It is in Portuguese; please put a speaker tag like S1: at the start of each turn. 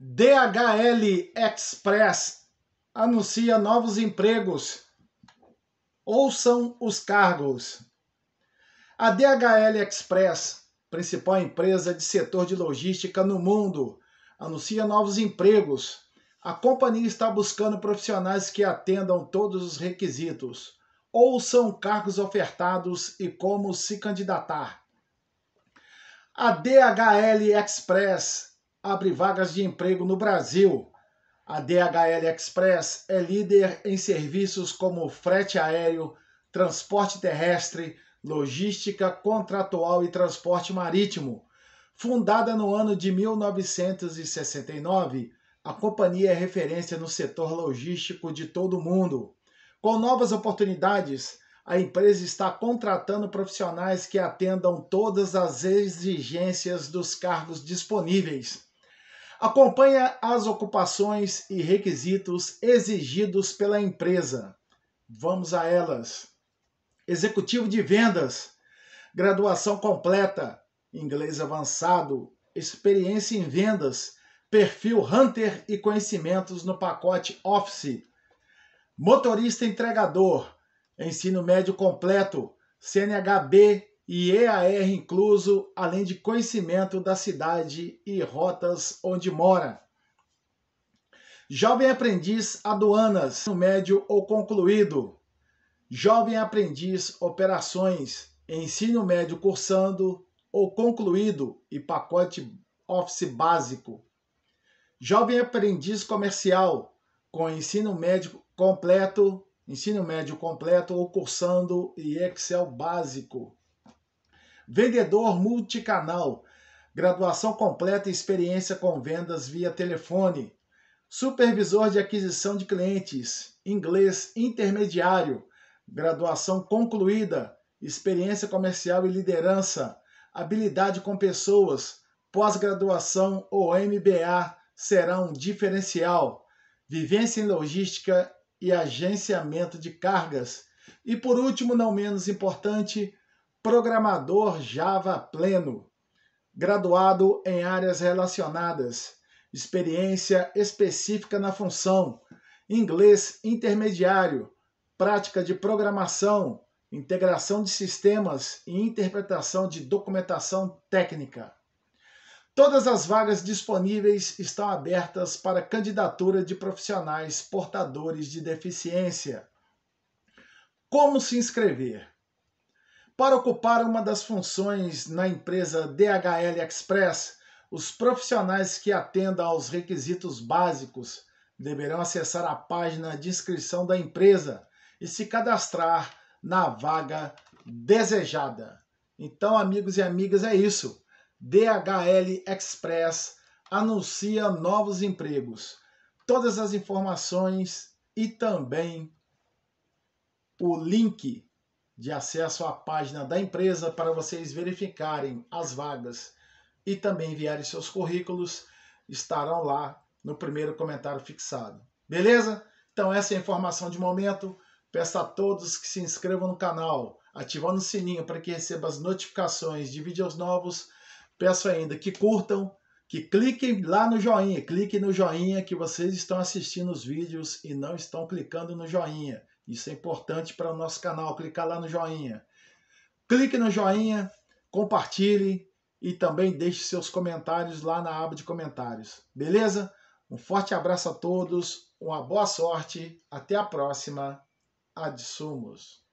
S1: DHL Express anuncia novos empregos. Ouçam os cargos. A DHL Express, principal empresa de setor de logística no mundo, anuncia novos empregos. A companhia está buscando profissionais que atendam todos os requisitos. Ouçam cargos ofertados e como se candidatar. A DHL Express abre vagas de emprego no Brasil. A DHL Express é líder em serviços como frete aéreo, transporte terrestre, logística contratual e transporte marítimo. Fundada no ano de 1969, a companhia é referência no setor logístico de todo o mundo. Com novas oportunidades, a empresa está contratando profissionais que atendam todas as exigências dos cargos disponíveis. Acompanha as ocupações e requisitos exigidos pela empresa. Vamos a elas. Executivo de vendas, graduação completa, inglês avançado, experiência em vendas, perfil Hunter e conhecimentos no pacote Office. Motorista entregador, ensino médio completo, CNHB e EAR incluso, além de conhecimento da cidade e rotas onde mora. Jovem aprendiz aduanas, no médio ou concluído. Jovem aprendiz operações, ensino médio cursando ou concluído e pacote office básico. Jovem aprendiz comercial, com ensino médio completo, ensino médio completo ou cursando e Excel básico. Vendedor multicanal. Graduação completa e experiência com vendas via telefone. Supervisor de aquisição de clientes. Inglês intermediário. Graduação concluída. Experiência comercial e liderança. Habilidade com pessoas. Pós-graduação ou MBA será um diferencial. Vivência em logística e agenciamento de cargas. E por último, não menos importante, programador Java pleno, graduado em áreas relacionadas, experiência específica na função, inglês intermediário, prática de programação, integração de sistemas e interpretação de documentação técnica. Todas as vagas disponíveis estão abertas para candidatura de profissionais portadores de deficiência. Como se inscrever? Para ocupar uma das funções na empresa DHL Express, os profissionais que atendam aos requisitos básicos deverão acessar a página de inscrição da empresa e se cadastrar na vaga desejada. Então, amigos e amigas, é isso. DHL Express anuncia novos empregos. Todas as informações e também o link de acesso à página da empresa para vocês verificarem as vagas e também enviarem seus currículos, estarão lá no primeiro comentário fixado. Beleza? Então essa é a informação de momento. Peço a todos que se inscrevam no canal, ativando o sininho para que receba as notificações de vídeos novos. Peço ainda que curtam, que cliquem lá no joinha, cliquem no joinha que vocês estão assistindo os vídeos e não estão clicando no joinha. Isso é importante para o nosso canal. Clicar lá no joinha. Clique no joinha, compartilhe e também deixe seus comentários lá na aba de comentários. Beleza? Um forte abraço a todos, uma boa sorte, até a próxima. Adsumos.